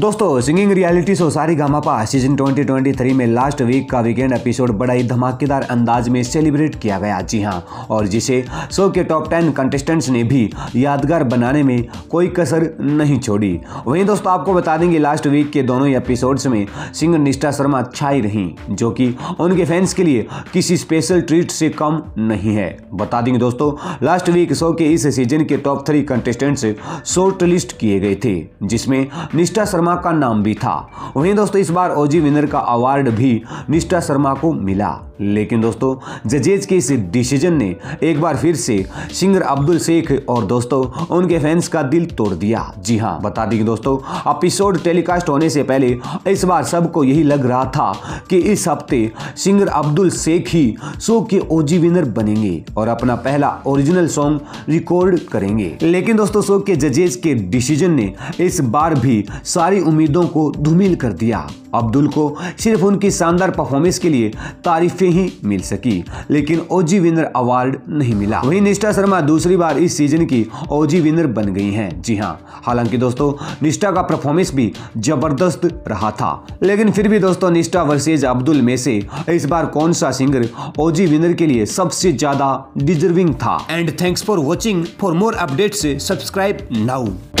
दोस्तों singing reality show सारी गामापा season 2023 में लास्ट वीक का वीकेंड एपिसोड बड़ा ही धमाकेदार अंदाज में सेलिब्रेट किया गया जी हाँ और जिसे शो के टॉप टेन कंटेस्टेंट्स ने भी यादगार बनाने में कोई कसर नहीं छोड़ी वहीं दोस्तों आपको बता देंगे लास्ट वीक के दोनों ही एपिसोड्स में सिंगर निष्ठा शर्मा छाई रहीं जो कि उनके फैंस के लिए किसी स्पेशल ट्रीट से कम नहीं है बता देंगे दोस्तों लास्ट वीक शो के इस सीजन के top three contestants shortlist किए गए थे जिसमें निष्ठा शर्मा का नाम भी था वहीं दोस्तों इस बार ओजी विनर का अवार्ड भी निष्ठा शर्मा को मिला लेकिन दोस्तों जजेज के इस डिसीजन ने एक बार फिर से सिंगर अब्दुल शेख और दोस्तों उनके फैंस का दिल तोड़ दिया जी हाँ बता दें दोस्तों एपिसोड टेलीकास्ट होने से पहले इस बार सबको यही लग रहा था कि इस हफ्ते सिंगर अब्दुल शेख ही शो के ओजी विनर बनेंगे और अपना पहला ओरिजिनल सॉन्ग रिकॉर्ड करेंगे लेकिन दोस्तों शो के जजेज के डिसीजन ने इस बार भी सारी उम्मीदों को धूमिल कर दिया अब्दुल को सिर्फ उनकी शानदार परफॉर्मेंस के लिए तारीफें ही मिल सकी लेकिन ओजी विनर अवार्ड नहीं मिला वहीं निष्ठा शर्मा दूसरी बार इस सीजन की ओजी विनर बन गई हैं जी हाँ हालांकि दोस्तों निष्ठा का परफॉर्मेंस भी जबरदस्त रहा था लेकिन फिर भी दोस्तों निष्ठा वर्सेज अब्दुल में से इस बार कौन सा सिंगर ओजी विनर के लिए सबसे ज्यादा डिजर्विंग था and thanks for watching for more update subscribe now